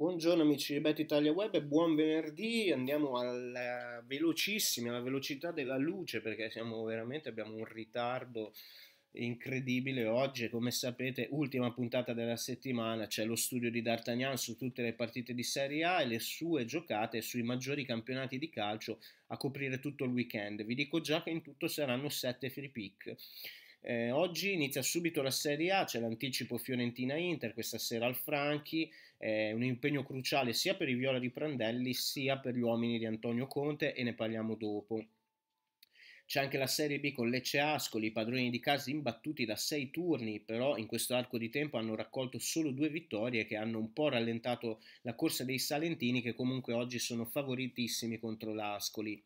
Buongiorno amici di Bet Italia Web e buon venerdì, andiamo alla velocissima, alla velocità della luce perché siamo veramente, abbiamo un ritardo incredibile oggi, come sapete ultima puntata della settimana, c'è lo studio di D'Artagnan su tutte le partite di Serie A e le sue giocate sui maggiori campionati di calcio a coprire tutto il weekend, vi dico già che in tutto saranno 7 free pick. Eh, oggi inizia subito la Serie A, c'è l'anticipo Fiorentina-Inter questa sera al Franchi, eh, un impegno cruciale sia per i Viola di Prandelli sia per gli uomini di Antonio Conte e ne parliamo dopo. C'è anche la Serie B con Lecce Ascoli, padroni di casa imbattuti da sei turni, però in questo arco di tempo hanno raccolto solo due vittorie che hanno un po' rallentato la corsa dei Salentini che comunque oggi sono favoritissimi contro l'Ascoli.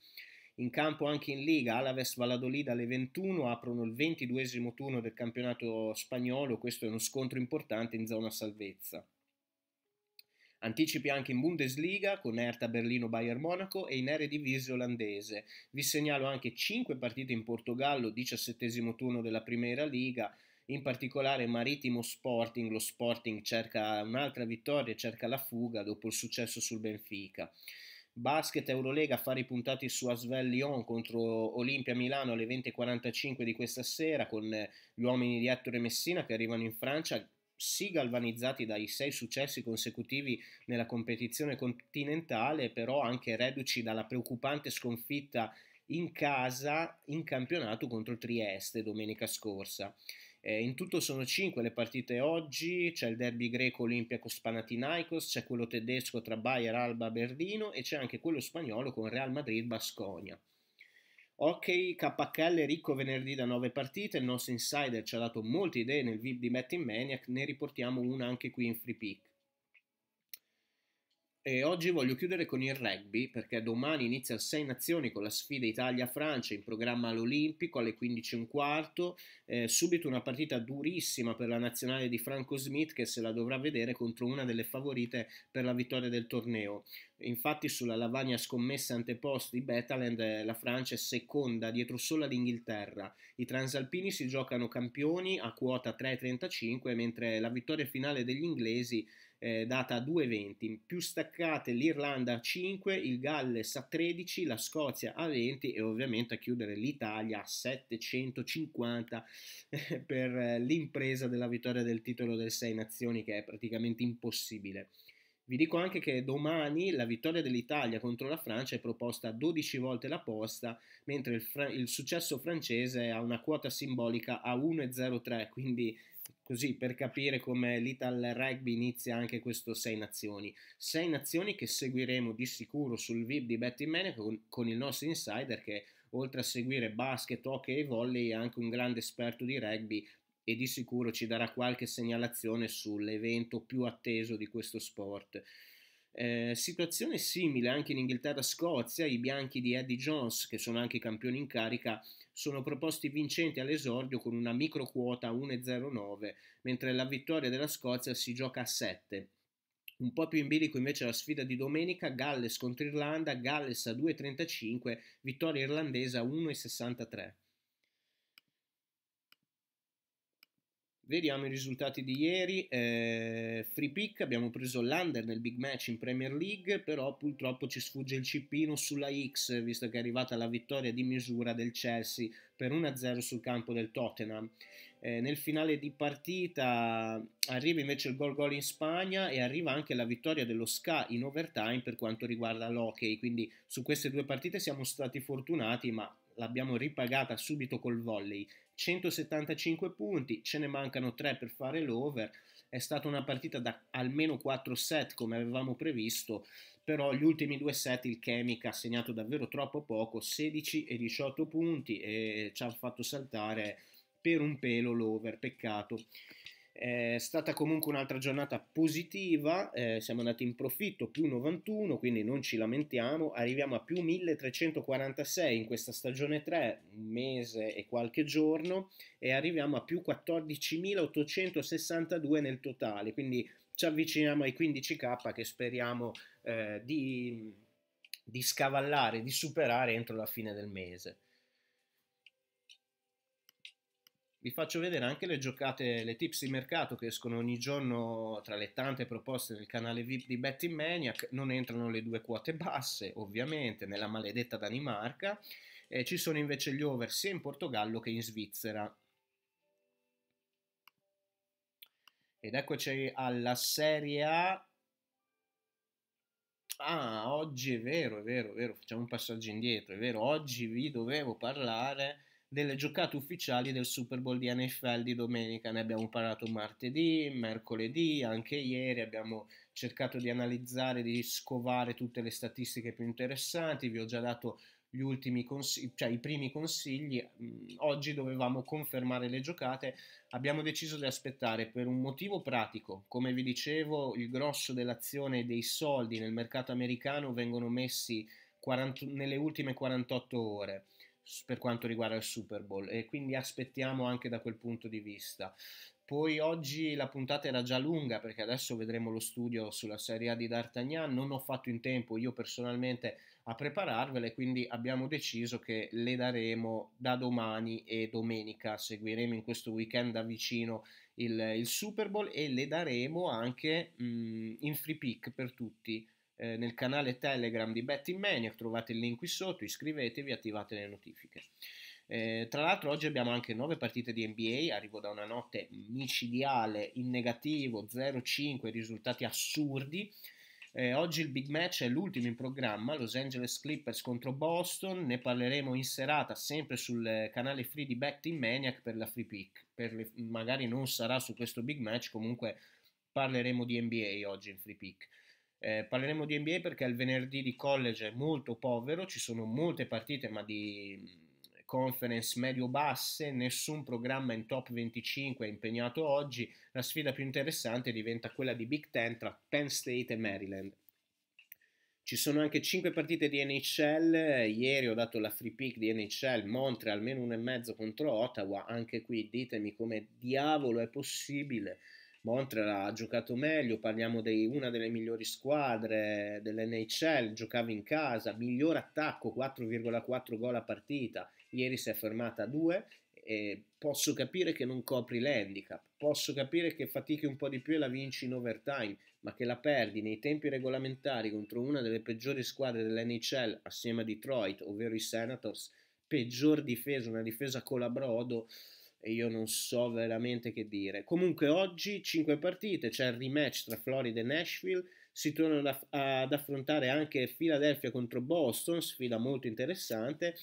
In campo anche in Liga, Alaves Valladolid alle 21 aprono il 22 turno del campionato spagnolo, questo è uno scontro importante in zona salvezza. Anticipi anche in Bundesliga con Hertha Berlino Bayern Monaco e in Eredivisie olandese. Vi segnalo anche 5 partite in Portogallo, 17 turno della Primera Liga, in particolare Maritimo Sporting, lo Sporting cerca un'altra vittoria, cerca la fuga dopo il successo sul Benfica. Basket Eurolega i puntati su Asvel Lyon contro Olimpia Milano alle 20.45 di questa sera con gli uomini di Ettore Messina che arrivano in Francia sì galvanizzati dai sei successi consecutivi nella competizione continentale, però anche reduci dalla preoccupante sconfitta in casa in campionato contro Trieste domenica scorsa. Eh, in tutto sono cinque le partite oggi, c'è il derby greco Olimpia Olympiacos Panathinaikos, c'è quello tedesco tra Bayer Alba Berlino e c'è anche quello spagnolo con Real Madrid Basconia. Ok, KKL ricco venerdì da 9 partite, il nostro insider ci ha dato molte idee nel VIP di Betting Maniac, ne riportiamo una anche qui in free pick. E oggi voglio chiudere con il rugby perché domani inizia il 6 Nazioni con la sfida Italia-Francia in programma all'Olimpico alle 15.15. Eh, subito una partita durissima per la nazionale di Franco Smith che se la dovrà vedere contro una delle favorite per la vittoria del torneo. Infatti sulla lavagna scommessa antepost di Betaland eh, la Francia è seconda dietro solo l'Inghilterra. I transalpini si giocano campioni a quota 3.35 mentre la vittoria finale degli inglesi eh, data a 2,20, più staccate l'Irlanda a 5, il Galles a 13, la Scozia a 20 e ovviamente a chiudere l'Italia a 750 eh, per eh, l'impresa della vittoria del titolo del 6 Nazioni che è praticamente impossibile. Vi dico anche che domani la vittoria dell'Italia contro la Francia è proposta 12 volte la posta, mentre il, fran- il successo francese ha una quota simbolica a 1,03, quindi così per capire come l'Ital Rugby inizia anche questo Sei Nazioni. Sei Nazioni che seguiremo di sicuro sul VIP di Betty Mania con, con, il nostro insider che oltre a seguire basket, hockey e volley è anche un grande esperto di rugby e di sicuro ci darà qualche segnalazione sull'evento più atteso di questo sport. Eh, situazione simile anche in Inghilterra-Scozia, i bianchi di Eddie Jones, che sono anche campioni in carica, sono proposti vincenti all'esordio con una micro quota 1,09, mentre la vittoria della Scozia si gioca a 7. Un po' più in bilico invece la sfida di domenica, Galles contro Irlanda, Galles a 2,35, vittoria irlandese a 1,63. Vediamo i risultati di ieri, eh, free pick, abbiamo preso l'under nel big match in Premier League, però purtroppo ci sfugge il cipino sulla X, visto che è arrivata la vittoria di misura del Chelsea per 1-0 sul campo del Tottenham. Eh, nel finale di partita arriva invece il gol gol in Spagna e arriva anche la vittoria dello Ska in overtime per quanto riguarda l'hockey, quindi su queste due partite siamo stati fortunati, ma l'abbiamo ripagata subito col volley, 175 punti, ce ne mancano 3 per fare l'over, è stata una partita da almeno 4 set come avevamo previsto, però gli ultimi due set il Chemic ha segnato davvero troppo poco, 16 e 18 punti e ci ha fatto saltare per un pelo l'over, peccato. È stata comunque un'altra giornata positiva, eh, siamo andati in profitto più 91, quindi non ci lamentiamo, arriviamo a più 1346 in questa stagione 3, un mese e qualche giorno, e arriviamo a più 14.862 nel totale, quindi ci avviciniamo ai 15k che speriamo eh, di, di scavallare, di superare entro la fine del mese. vi faccio vedere anche le giocate, le tips di mercato che escono ogni giorno tra le tante proposte del canale VIP di Betting Maniac. Non entrano le due quote basse, ovviamente, nella maledetta Danimarca. E ci sono invece gli over sia in Portogallo che in Svizzera. Ed eccoci alla Serie A. Ah, oggi è vero, è vero, è vero, facciamo un passaggio indietro, è vero, oggi vi dovevo parlare delle giocate ufficiali del Super Bowl di NFL di domenica. Ne abbiamo parlato martedì, mercoledì, anche ieri abbiamo cercato di analizzare, di scovare tutte le statistiche più interessanti, vi ho già dato gli ultimi consigli, cioè i primi consigli, mm, oggi dovevamo confermare le giocate, abbiamo deciso di aspettare per un motivo pratico, come vi dicevo il grosso dell'azione dei soldi nel mercato americano vengono messi 40, nelle ultime 48 ore, per quanto riguarda il Super Bowl e quindi aspettiamo anche da quel punto di vista. Poi oggi la puntata era già lunga perché adesso vedremo lo studio sulla Serie A di D'Artagnan, non ho fatto in tempo io personalmente a prepararvele, quindi abbiamo deciso che le daremo da domani e domenica, seguiremo in questo weekend da vicino il, il Super Bowl e le daremo anche mh, mm, in free pick per tutti eh, nel canale Telegram di Betting Maniac, trovate il link qui sotto, iscrivetevi, e attivate le notifiche. Eh, tra l'altro oggi abbiamo anche 9 partite di NBA, arrivo da una notte micidiale in negativo, 0-5, risultati assurdi. Eh, oggi il big match è l'ultimo in programma, Los Angeles Clippers contro Boston, ne parleremo in serata sempre sul canale free di Back Maniac per la free pick, le, magari non sarà su questo big match, comunque parleremo di NBA oggi in free pick. Eh, parleremo di NBA perché il venerdì di college è molto povero, ci sono molte partite ma di mm, conference medio-basse, nessun programma in top 25 è impegnato oggi, la sfida più interessante diventa quella di Big Ten tra Penn State e Maryland. Ci sono anche 5 partite di NHL, ieri ho dato la free pick di NHL, Montreal almeno 1,5 contro Ottawa, anche qui ditemi come diavolo è possibile Montreal ha giocato meglio, parliamo di una delle migliori squadre dell'NHL, giocava in casa, miglior attacco, 4,4 gol a partita, ieri si è fermata a 2, posso capire che non copri l'handicap, posso capire che fatichi un po' di più e la vinci in overtime, ma che la perdi nei tempi regolamentari contro una delle peggiori squadre dell'NHL assieme a Detroit, ovvero i Senators, peggior difesa, una difesa con la brodo e io non so veramente che dire. Comunque oggi 5 partite, c'è il rematch tra Florida e Nashville, si torna ad, ad affrontare anche Philadelphia contro Boston, sfida molto interessante.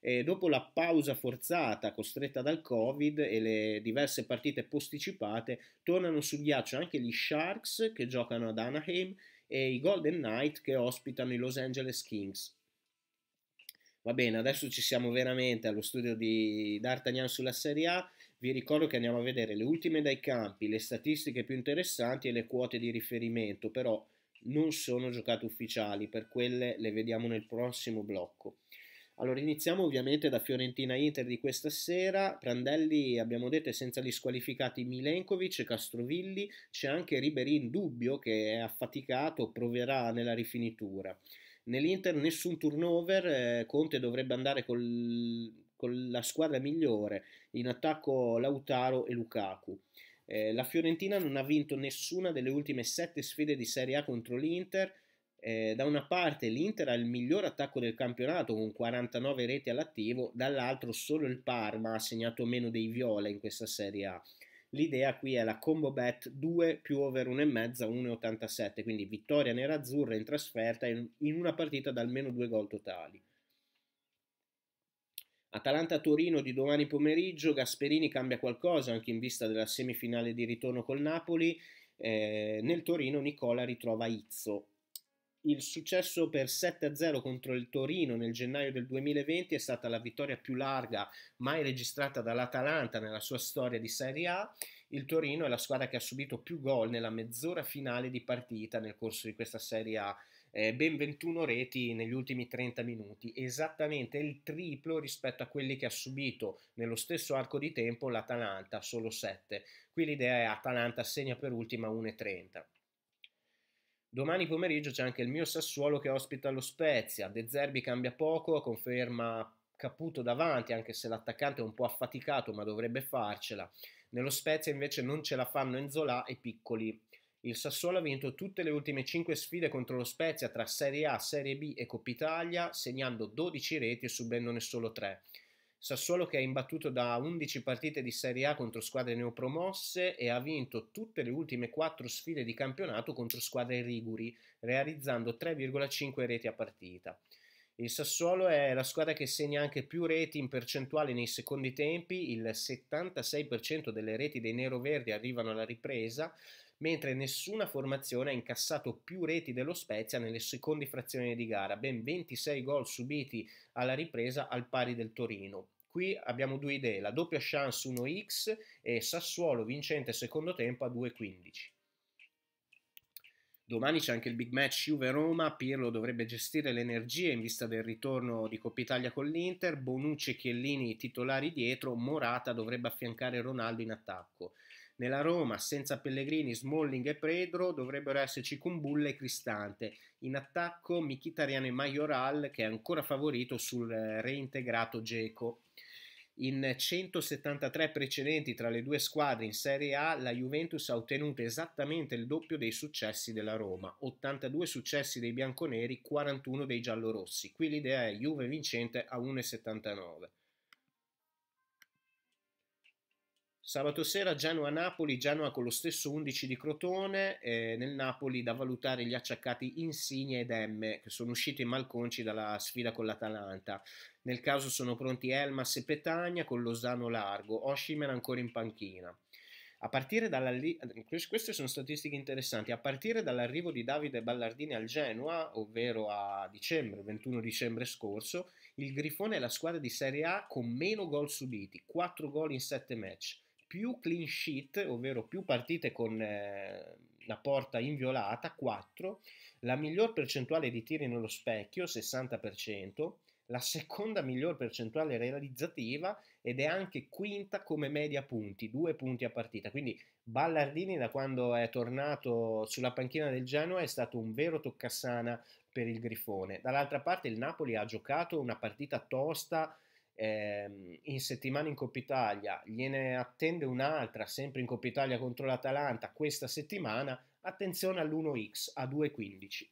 E dopo la pausa forzata costretta dal Covid e le diverse partite posticipate, tornano sul ghiaccio anche gli Sharks che giocano ad Anaheim e i Golden Knight che ospitano i Los Angeles Kings. Va bene, adesso ci siamo veramente allo studio di D'Artagnan sulla Serie A. Vi ricordo che andiamo a vedere le ultime dai campi, le statistiche più interessanti e le quote di riferimento, però non sono giocate ufficiali, per quelle le vediamo nel prossimo blocco. Allora iniziamo ovviamente da Fiorentina-Inter di questa sera, Prandelli abbiamo detto è senza gli squalificati Milenkovic e Castrovilli, c'è anche Ribery in dubbio che è affaticato, proverà nella rifinitura. Nell'Inter nessun turnover, eh, Conte dovrebbe andare col, con la squadra migliore, in attacco Lautaro e Lukaku. Eh, la Fiorentina non ha vinto nessuna delle ultime sette sfide di Serie A contro l'Inter. Eh, da una parte l'Inter ha il miglior attacco del campionato con 49 reti all'attivo, dall'altro solo il Parma ha segnato meno dei Viola in questa Serie A. L'idea qui è la combo bet 2 più over 1,5 1,87, quindi vittoria nerazzurra in trasferta in una partita da almeno due gol totali. Atalanta-Torino di domani pomeriggio, Gasperini cambia qualcosa anche in vista della semifinale di ritorno col Napoli, eh, nel Torino Nicola ritrova Izzo, il successo per 7-0 contro il Torino nel gennaio del 2020 è stata la vittoria più larga mai registrata dall'Atalanta nella sua storia di Serie A. Il Torino è la squadra che ha subito più gol nella mezz'ora finale di partita nel corso di questa Serie A, ben 21 reti negli ultimi 30 minuti, esattamente il triplo rispetto a quelli che ha subito nello stesso arco di tempo l'Atalanta, solo 7. Qui l'idea è Atalanta segna per ultima 1,30. Domani pomeriggio c'è anche il mio Sassuolo che ospita lo Spezia. De Zerbi cambia poco, conferma Caputo davanti, anche se l'attaccante è un po' affaticato, ma dovrebbe farcela. Nello Spezia invece non ce la fanno Enzola e Piccoli. Il Sassuolo ha vinto tutte le ultime 5 sfide contro lo Spezia tra Serie A, Serie B e Coppa Italia, segnando 12 reti e subendone solo 3. Sassuolo che è imbattuto da 11 partite di Serie A contro squadre neopromosse e ha vinto tutte le ultime 4 sfide di campionato contro squadre riguri, realizzando 3,5 reti a partita. Il Sassuolo è la squadra che segna anche più reti in percentuale nei secondi tempi, il 76% delle reti dei neroverdi arrivano alla ripresa, mentre nessuna formazione ha incassato più reti dello Spezia nelle seconde frazioni di gara, ben 26 gol subiti alla ripresa al pari del Torino. Qui abbiamo due idee, la doppia chance 1x e Sassuolo vincente secondo tempo a 2.15. Domani c'è anche il big match Juve-Roma, Pirlo dovrebbe gestire le energie in vista del ritorno di Coppa Italia con l'Inter, Bonucci e Chiellini titolari dietro, Morata dovrebbe affiancare Ronaldo in attacco. Nella Roma, senza Pellegrini, Smalling e Predro, dovrebbero esserci Kumbulla e Cristante. In attacco Michitarian e Majoral, che è ancora favorito sul eh, reintegrato Geco. In 173 precedenti tra le due squadre in Serie A, la Juventus ha ottenuto esattamente il doppio dei successi della Roma, 82 successi dei bianconeri, 41 dei giallorossi. Qui l'idea è Juve vincente a 1,79. Sabato sera Genoa-Napoli, Genoa con lo stesso 11 di Crotone, eh, nel Napoli da valutare gli acciaccati Insigne ed Emme che sono usciti malconci dalla sfida con l'Atalanta. Nel caso sono pronti Elmas e Petagna con Lozano largo, Oshimen ancora in panchina. A partire dalla, queste sono statistiche interessanti. A partire dall'arrivo di Davide Ballardini al Genoa, ovvero a dicembre, 21 dicembre scorso, il Grifone è la squadra di Serie A con meno gol subiti, 4 gol in 7 match più clean sheet, ovvero più partite con eh, la porta inviolata, 4, la miglior percentuale di tiri nello specchio, 60%, la seconda miglior percentuale realizzativa ed è anche quinta come media punti, due punti a partita. Quindi Ballardini da quando è tornato sulla panchina del Genoa è stato un vero toccassana per il Grifone. Dall'altra parte il Napoli ha giocato una partita tosta eh, in settimana in Coppa Italia, gliene attende un'altra sempre in Coppa Italia contro l'Atalanta questa settimana, attenzione all'1x a 2.15.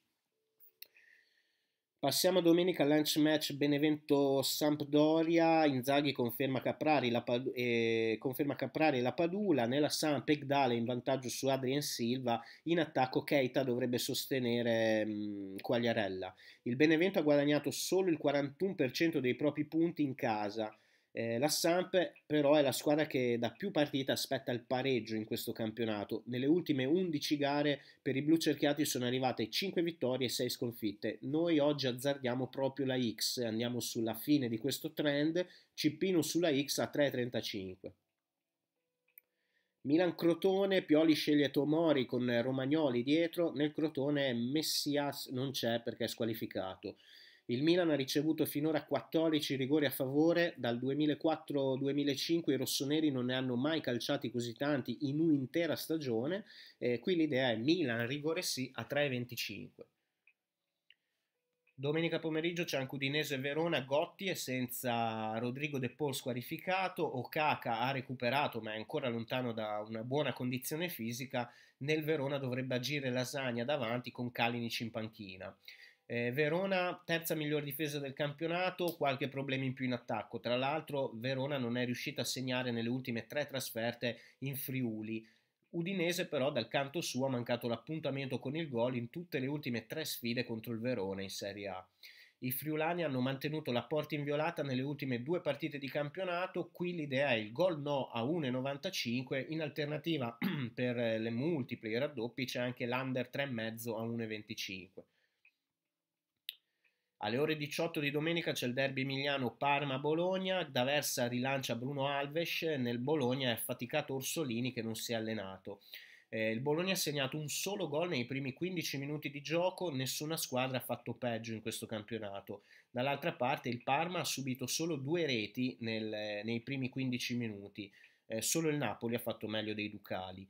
Passiamo a domenica lunch match Benevento-Sampdoria, Inzaghi conferma Caprari, la Pad- eh, conferma Caprari e la Padula, nella Samp Egdale in vantaggio su Adrien Silva, in attacco Keita dovrebbe sostenere mh, mm, Quagliarella. Il Benevento ha guadagnato solo il 41% dei propri punti in casa, eh, la Samp però è la squadra che da più partite aspetta il pareggio in questo campionato. Nelle ultime 11 gare per i blu cerchiati sono arrivate 5 vittorie e 6 sconfitte. Noi oggi azzardiamo proprio la X, andiamo sulla fine di questo trend, Cipino sulla X a 3,35. Milan Crotone, Pioli sceglie Tomori con Romagnoli dietro, nel Crotone Messias non c'è perché è squalificato. Il Milan ha ricevuto finora 14 rigori a favore, dal 2004-2005 i rossoneri non ne hanno mai calciati così tanti in un'intera stagione, eh, qui l'idea è Milan rigore sì a 3,25. Domenica pomeriggio c'è anche Udinese Verona, Gotti è senza Rodrigo De Paul squalificato, Okaka ha recuperato ma è ancora lontano da una buona condizione fisica, nel Verona dovrebbe agire Lasagna davanti con Kalinic in panchina. Eh, Verona, terza miglior difesa del campionato, qualche problema in più in attacco. Tra l'altro, Verona non è riuscita a segnare nelle ultime tre trasferte in Friuli. Udinese, però, dal canto suo ha mancato l'appuntamento con il gol in tutte le ultime tre sfide contro il Verona in Serie A. I friulani hanno mantenuto la porta inviolata nelle ultime due partite di campionato, qui l'idea è il gol no a 1,95, in alternativa per le multiple i raddoppi c'è anche l'under 3,5 a 1,25. Alle ore 18 di domenica c'è il derby emiliano Parma-Bologna, D'Aversa rilancia Bruno Alves, nel Bologna è affaticato Orsolini che non si è allenato. Eh, il Bologna ha segnato un solo gol nei primi 15 minuti di gioco, nessuna squadra ha fatto peggio in questo campionato. Dall'altra parte il Parma ha subito solo due reti nel, nei primi 15 minuti, eh, solo il Napoli ha fatto meglio dei Ducali.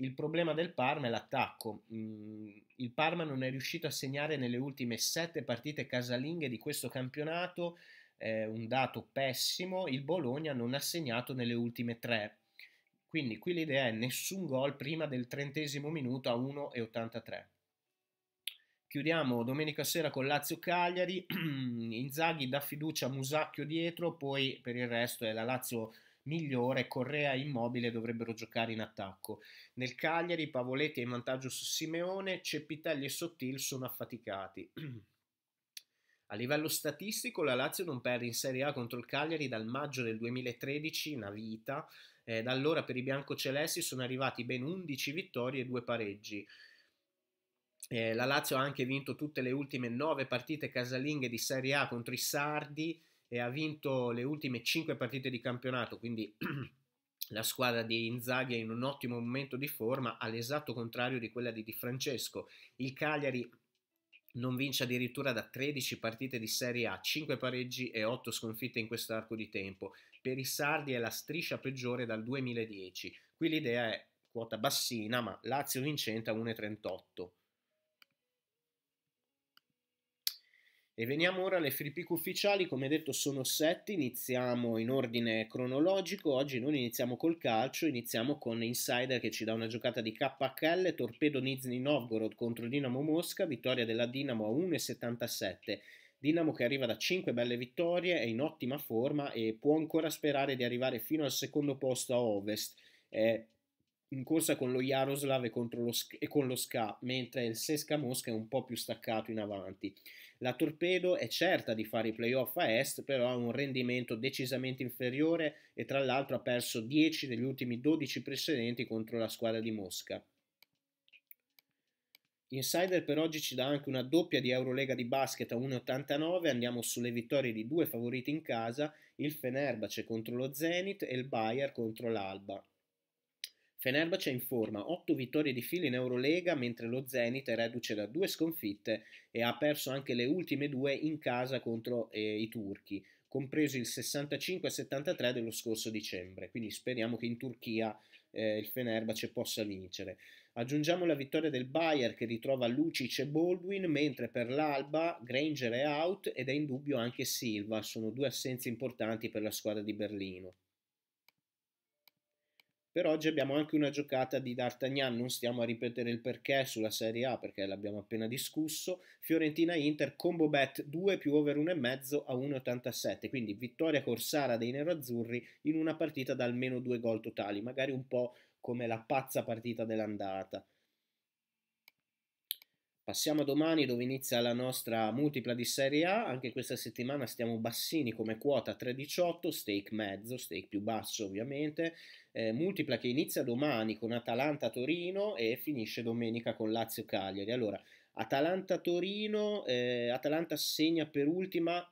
Il problema del Parma è l'attacco. Mm, il Parma non è riuscito a segnare nelle ultime sette partite casalinghe di questo campionato, eh, un dato pessimo. Il Bologna non ha segnato nelle ultime tre. Quindi qui l'idea è nessun gol prima del trentesimo minuto a 1,83. Chiudiamo domenica sera con Lazio-Cagliari, Inzaghi dà fiducia a Musacchio dietro, poi per il resto è la Lazio migliore, Correa e Immobile dovrebbero giocare in attacco. Nel Cagliari Pavoletti è in vantaggio su Simeone, Cepitelli e Sottil sono affaticati. A livello statistico la Lazio non perde in Serie A contro il Cagliari dal maggio del 2013, una vita. Eh, da allora per i biancocelesti sono arrivati ben 11 vittorie e 2 pareggi. Eh, la Lazio ha anche vinto tutte le ultime 9 partite casalinghe di Serie A contro i Sardi, e ha vinto le ultime 5 partite di campionato, quindi la squadra di Inzaghi è in un ottimo momento di forma, all'esatto contrario di quella di Di Francesco. Il Cagliari non vince addirittura da 13 partite di Serie A, 5 pareggi e 8 sconfitte in quest'arco di tempo. Per i Sardi è la striscia peggiore dal 2010. Qui l'idea è quota bassina, ma Lazio vincente a 1,38. E veniamo ora alle free pick ufficiali, come detto sono 7, iniziamo in ordine cronologico, oggi non iniziamo col calcio, iniziamo con Insider che ci dà una giocata di KHL, Torpedo Nizhny Novgorod contro Dinamo Mosca, vittoria della Dinamo a 1,77. Dinamo che arriva da 5 belle vittorie, è in ottima forma e può ancora sperare di arrivare fino al secondo posto a ovest. È in corsa con lo Jaroslav e, lo, e con lo Ska, mentre il Sesca Mosca è un po' più staccato in avanti. La Torpedo è certa di fare i playoff a est, però ha un rendimento decisamente inferiore e tra l'altro ha perso 10 degli ultimi 12 precedenti contro la squadra di Mosca. Insider per oggi ci dà anche una doppia di Eurolega di basket a 1,89, andiamo sulle vittorie di due favoriti in casa, il Fenerbahce contro lo Zenit e il Bayer contro l'Alba. Fenerbahce è in forma, 8 vittorie di fila in Eurolega, mentre lo Zenit è reduce da due sconfitte e ha perso anche le ultime due in casa contro eh, i turchi, compreso il 65-73 dello scorso dicembre. Quindi speriamo che in Turchia eh, il Fenerbahce possa vincere. Aggiungiamo la vittoria del Bayer che ritrova Lucic e Baldwin, mentre per l'Alba Granger è out ed è in dubbio anche Silva, sono due assenze importanti per la squadra di Berlino. Per oggi abbiamo anche una giocata di D'Artagnan, non stiamo a ripetere il perché sulla Serie A perché l'abbiamo appena discusso. Fiorentina-Inter, combo bet 2 più over 1,5 a 1,87, quindi vittoria corsara dei neroazzurri in una partita da almeno due gol totali, magari un po' come la pazza partita dell'andata. Passiamo a domani dove inizia la nostra multipla di Serie A, anche questa settimana stiamo bassini come quota 3,18, stake mezzo, stake più basso ovviamente, eh, multipla che inizia domani con Atalanta-Torino e finisce domenica con Lazio-Cagliari. Allora, Atalanta-Torino, eh, Atalanta segna per ultima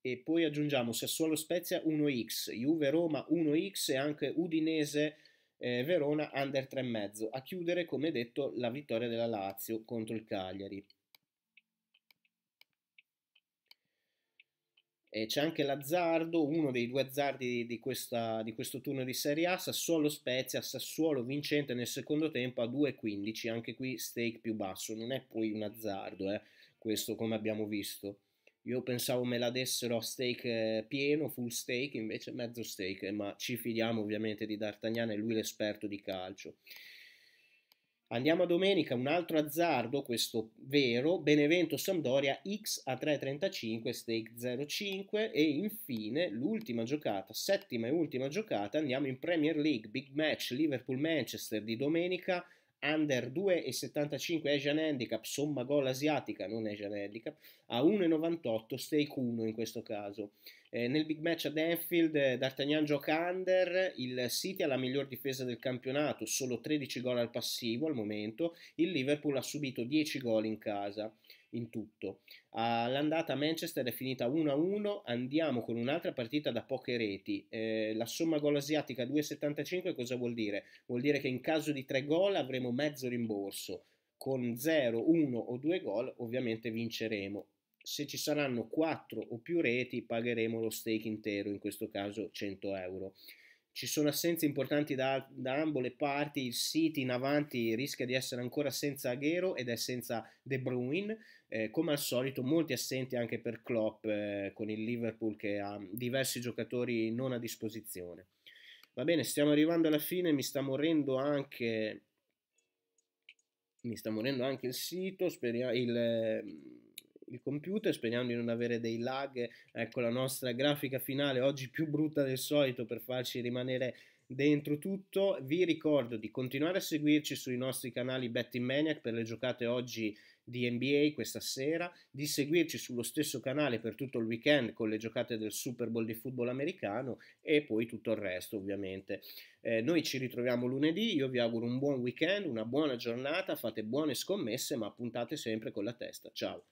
e poi aggiungiamo Sassuolo-Spezia 1x, Juve-Roma 1x e anche Udinese eh, Verona under 3,5 a chiudere come detto la vittoria della Lazio contro il Cagliari. E c'è anche l'azzardo, uno dei due azzardi di, questa, di questo turno di Serie A, Sassuolo Spezia, Sassuolo vincente nel secondo tempo a 2,15, anche qui stake più basso, non è poi un azzardo eh, questo come abbiamo visto. Io pensavo me la dessero a stake eh, pieno, full stake, invece mezzo stake, ma ci fidiamo ovviamente di D'Artagnan, è lui l'esperto di calcio. Andiamo a domenica, un altro azzardo, questo vero, Benevento Sampdoria X a 3,35, stake 0,5 e infine l'ultima giocata, settima e ultima giocata, andiamo in Premier League, big match Liverpool-Manchester di domenica, under 2,75 Asian Handicap, somma gol asiatica, non Asian Handicap, a 1,98, stake 1 in questo caso. Eh, nel big match ad Anfield, eh, D'Artagnan gioca under, il City ha la miglior difesa del campionato, solo 13 gol al passivo al momento, il Liverpool ha subito 10 gol in casa in tutto. All'andata ah, Manchester è finita 1-1, andiamo con un'altra partita da poche reti. Eh, la somma gol asiatica 2,75 cosa vuol dire? Vuol dire che in caso di 3 gol avremo mezzo rimborso. Con 0, 1 o 2 gol ovviamente vinceremo se ci saranno 4 o più reti pagheremo lo stake intero, in questo caso 100 euro. Ci sono assenze importanti da, da ambo le parti, il City in avanti rischia di essere ancora senza Aguero ed è senza De Bruyne, eh, come al solito molti assenti anche per Klopp eh, con il Liverpool che ha diversi giocatori non a disposizione. Va bene, stiamo arrivando alla fine, mi sta morendo anche, mi sta morendo anche il sito, speriamo, il, il computer, speriamo di non avere dei lag. Ecco la nostra grafica finale, oggi più brutta del solito per farci rimanere dentro tutto. Vi ricordo di continuare a seguirci sui nostri canali Betting Maniac per le giocate oggi di NBA questa sera, di seguirci sullo stesso canale per tutto il weekend con le giocate del Super Bowl di football americano e poi tutto il resto ovviamente. Eh, noi ci ritroviamo lunedì, io vi auguro un buon weekend, una buona giornata, fate buone scommesse ma puntate sempre con la testa. Ciao!